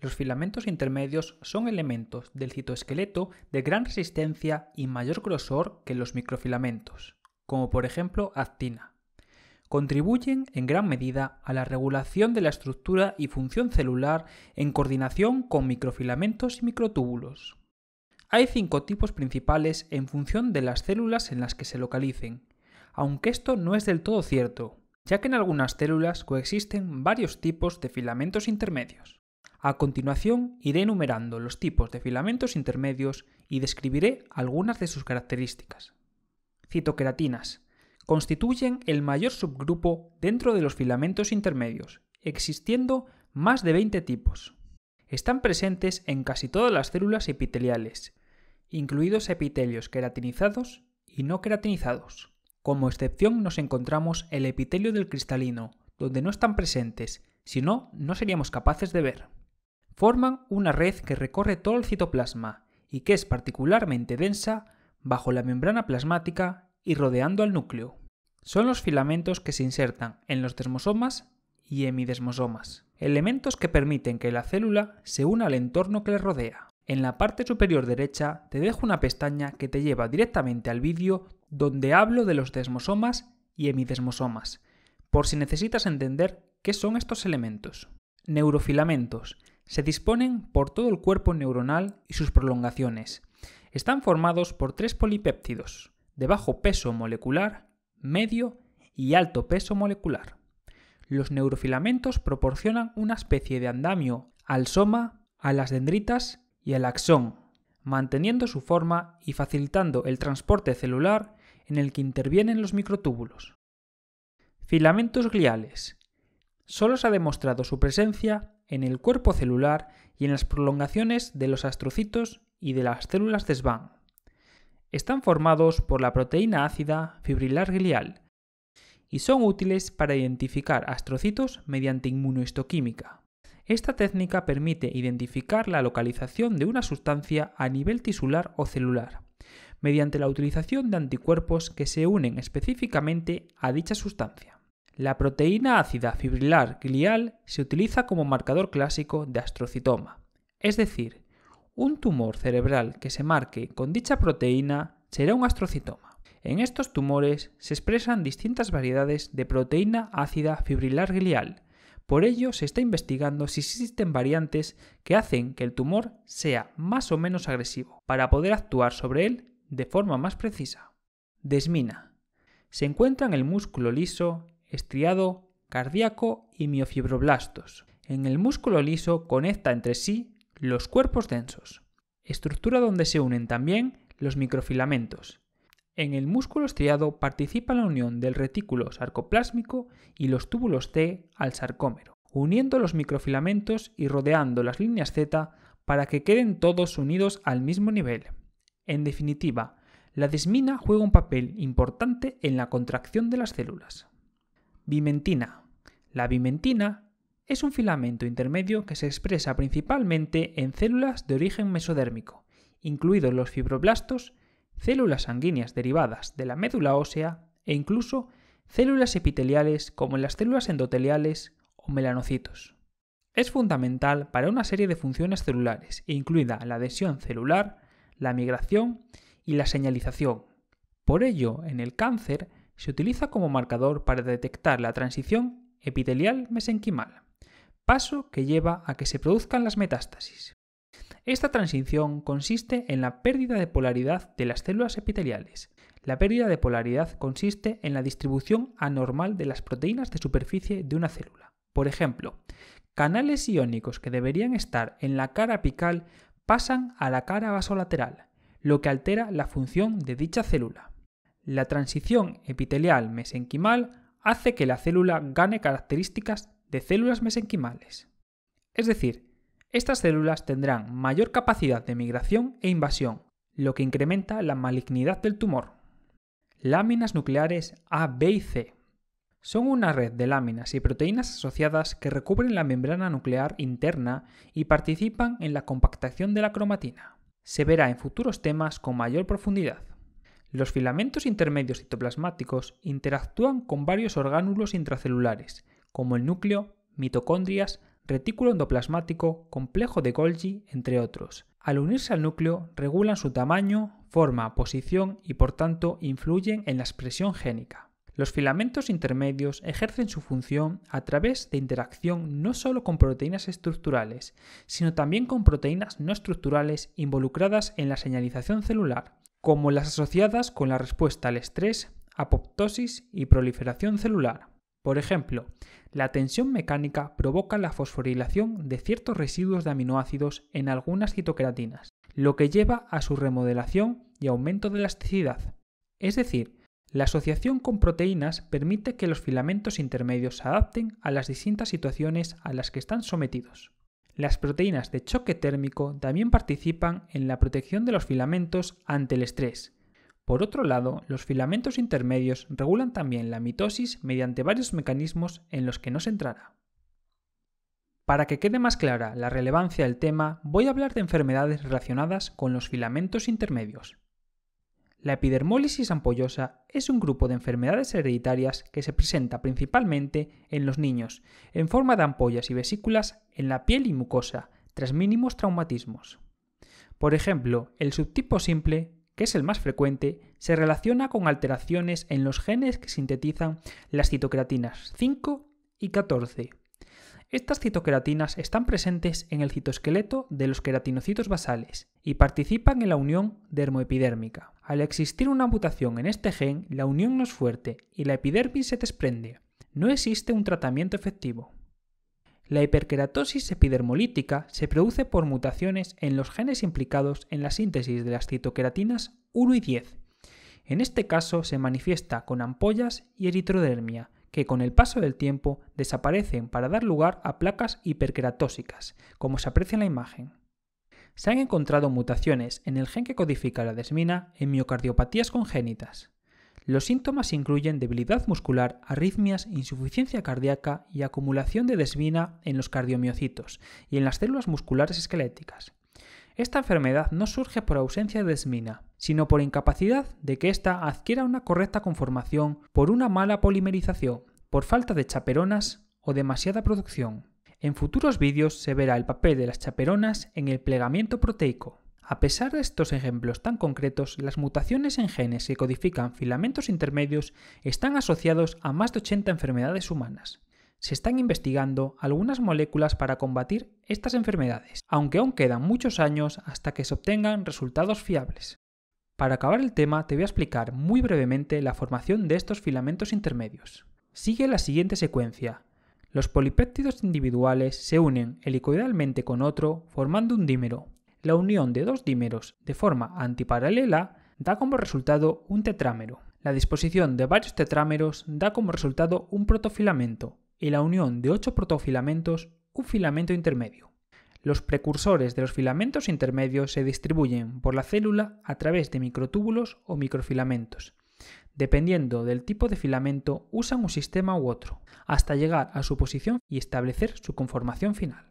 Los filamentos intermedios son elementos del citoesqueleto de gran resistencia y mayor grosor que los microfilamentos, como por ejemplo actina. Contribuyen en gran medida a la regulación de la estructura y función celular en coordinación con microfilamentos y microtúbulos. Hay cinco tipos principales en función de las células en las que se localicen, aunque esto no es del todo cierto, ya que en algunas células coexisten varios tipos de filamentos intermedios. A continuación iré enumerando los tipos de filamentos intermedios y describiré algunas de sus características. Citoqueratinas. Constituyen el mayor subgrupo dentro de los filamentos intermedios, existiendo más de 20 tipos. Están presentes en casi todas las células epiteliales, incluidos epitelios queratinizados y no queratinizados. Como excepción nos encontramos el epitelio del cristalino, donde no están presentes, si no, no seríamos capaces de ver forman una red que recorre todo el citoplasma y que es particularmente densa bajo la membrana plasmática y rodeando al núcleo. Son los filamentos que se insertan en los desmosomas y hemidesmosomas, elementos que permiten que la célula se una al entorno que le rodea. En la parte superior derecha te dejo una pestaña que te lleva directamente al vídeo donde hablo de los desmosomas y hemidesmosomas, por si necesitas entender qué son estos elementos. Neurofilamentos se disponen por todo el cuerpo neuronal y sus prolongaciones. Están formados por tres polipéptidos, de bajo peso molecular, medio y alto peso molecular. Los neurofilamentos proporcionan una especie de andamio al soma, a las dendritas y al axón, manteniendo su forma y facilitando el transporte celular en el que intervienen los microtúbulos. Filamentos gliales. Solo se ha demostrado su presencia en el cuerpo celular y en las prolongaciones de los astrocitos y de las células de Svan. Están formados por la proteína ácida fibrilar glial y son útiles para identificar astrocitos mediante inmunohistoquímica. Esta técnica permite identificar la localización de una sustancia a nivel tisular o celular, mediante la utilización de anticuerpos que se unen específicamente a dicha sustancia. La proteína ácida fibrilar glial se utiliza como marcador clásico de astrocitoma. Es decir, un tumor cerebral que se marque con dicha proteína será un astrocitoma. En estos tumores se expresan distintas variedades de proteína ácida fibrilar glial. Por ello, se está investigando si existen variantes que hacen que el tumor sea más o menos agresivo, para poder actuar sobre él de forma más precisa. Desmina. Se encuentra en el músculo liso estriado cardíaco y miofibroblastos. En el músculo liso conecta entre sí los cuerpos densos, estructura donde se unen también los microfilamentos. En el músculo estriado participa la unión del retículo sarcoplásmico y los túbulos T al sarcómero, uniendo los microfilamentos y rodeando las líneas Z para que queden todos unidos al mismo nivel. En definitiva, la desmina juega un papel importante en la contracción de las células. Bimentina. La bimentina es un filamento intermedio que se expresa principalmente en células de origen mesodérmico, incluidos los fibroblastos, células sanguíneas derivadas de la médula ósea e incluso células epiteliales como las células endoteliales o melanocitos. Es fundamental para una serie de funciones celulares, incluida la adhesión celular, la migración y la señalización. Por ello, en el cáncer se utiliza como marcador para detectar la transición epitelial mesenquimal, paso que lleva a que se produzcan las metástasis. Esta transición consiste en la pérdida de polaridad de las células epiteliales. La pérdida de polaridad consiste en la distribución anormal de las proteínas de superficie de una célula. Por ejemplo, canales iónicos que deberían estar en la cara apical pasan a la cara vasolateral, lo que altera la función de dicha célula. La transición epitelial mesenquimal hace que la célula gane características de células mesenquimales. Es decir, estas células tendrán mayor capacidad de migración e invasión, lo que incrementa la malignidad del tumor. Láminas nucleares A, B y C. Son una red de láminas y proteínas asociadas que recubren la membrana nuclear interna y participan en la compactación de la cromatina. Se verá en futuros temas con mayor profundidad. Los filamentos intermedios citoplasmáticos interactúan con varios orgánulos intracelulares, como el núcleo, mitocondrias, retículo endoplasmático, complejo de Golgi, entre otros. Al unirse al núcleo, regulan su tamaño, forma, posición y por tanto influyen en la expresión génica. Los filamentos intermedios ejercen su función a través de interacción no solo con proteínas estructurales, sino también con proteínas no estructurales involucradas en la señalización celular, como las asociadas con la respuesta al estrés, apoptosis y proliferación celular. Por ejemplo, la tensión mecánica provoca la fosforilación de ciertos residuos de aminoácidos en algunas citoqueratinas, lo que lleva a su remodelación y aumento de elasticidad. Es decir, la asociación con proteínas permite que los filamentos intermedios se adapten a las distintas situaciones a las que están sometidos. Las proteínas de choque térmico también participan en la protección de los filamentos ante el estrés. Por otro lado, los filamentos intermedios regulan también la mitosis mediante varios mecanismos en los que no se entrará. Para que quede más clara la relevancia del tema, voy a hablar de enfermedades relacionadas con los filamentos intermedios. La epidermólisis ampollosa es un grupo de enfermedades hereditarias que se presenta principalmente en los niños, en forma de ampollas y vesículas en la piel y mucosa, tras mínimos traumatismos. Por ejemplo, el subtipo simple, que es el más frecuente, se relaciona con alteraciones en los genes que sintetizan las citocratinas 5 y 14. Estas citocratinas están presentes en el citoesqueleto de los queratinocitos basales y participan en la unión dermoepidérmica. Al existir una mutación en este gen, la unión no es fuerte y la epidermis se desprende. No existe un tratamiento efectivo. La hiperkeratosis epidermolítica se produce por mutaciones en los genes implicados en la síntesis de las citoqueratinas 1 y 10. En este caso se manifiesta con ampollas y eritrodermia, que con el paso del tiempo desaparecen para dar lugar a placas hiperqueratósicas, como se aprecia en la imagen se han encontrado mutaciones en el gen que codifica la desmina en miocardiopatías congénitas. Los síntomas incluyen debilidad muscular, arritmias, insuficiencia cardíaca y acumulación de desmina en los cardiomiocitos y en las células musculares esqueléticas. Esta enfermedad no surge por ausencia de desmina, sino por incapacidad de que ésta adquiera una correcta conformación por una mala polimerización, por falta de chaperonas o demasiada producción. En futuros vídeos se verá el papel de las chaperonas en el plegamiento proteico. A pesar de estos ejemplos tan concretos, las mutaciones en genes que codifican filamentos intermedios están asociados a más de 80 enfermedades humanas. Se están investigando algunas moléculas para combatir estas enfermedades, aunque aún quedan muchos años hasta que se obtengan resultados fiables. Para acabar el tema, te voy a explicar muy brevemente la formación de estos filamentos intermedios. Sigue la siguiente secuencia, los polipéptidos individuales se unen helicoidalmente con otro formando un dímero. La unión de dos dímeros de forma antiparalela da como resultado un tetrámero. La disposición de varios tetrámeros da como resultado un protofilamento y la unión de ocho protofilamentos un filamento intermedio. Los precursores de los filamentos intermedios se distribuyen por la célula a través de microtúbulos o microfilamentos, dependiendo del tipo de filamento, usan un sistema u otro, hasta llegar a su posición y establecer su conformación final.